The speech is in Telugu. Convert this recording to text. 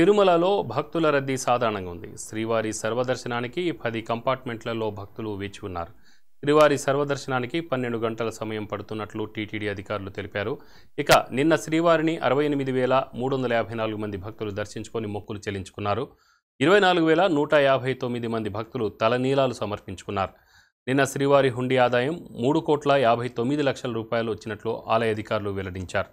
తిరుమలలో భక్తుల రద్దీ సాధారణంగా ఉంది శ్రీవారి సర్వదర్శనానికి పది కంపార్ట్మెంట్లలో భక్తులు వేచి ఉన్నారు శ్రీవారి సర్వదర్శనానికి పన్నెండు గంటల సమయం పడుతున్నట్లు టీటీడీ అధికారులు తెలిపారు ఇక నిన్న శ్రీవారిని అరవై ఎనిమిది వేల మూడు వందల యాభై నాలుగు మంది భక్తులు దర్శించుకొని మొక్కులు చెల్లించుకున్నారు ఇరవై నాలుగు వేల నూట యాభై తొమ్మిది మంది భక్తులు తలనీలాలు సమర్పించుకున్నారు నిన్న శ్రీవారి హుండీ ఆదాయం మూడు కోట్ల యాభై తొమ్మిది లక్షల రూపాయలు వచ్చినట్లు ఆలయ అధికారులు వెల్లడించారు